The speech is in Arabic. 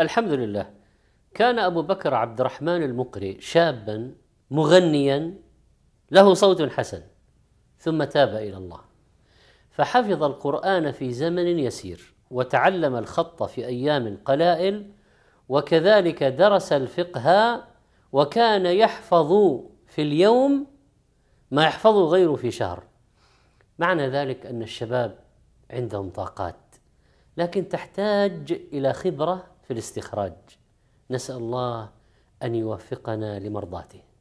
الحمد لله كان أبو بكر عبد الرحمن المقري شابا مغنيا له صوت حسن ثم تاب إلى الله فحفظ القرآن في زمن يسير وتعلم الخط في أيام قلائل وكذلك درس الفقه وكان يحفظ في اليوم ما يحفظه غيره في شهر معنى ذلك أن الشباب عندهم طاقات لكن تحتاج إلى خبرة في الاستخراج نسال الله ان يوفقنا لمرضاته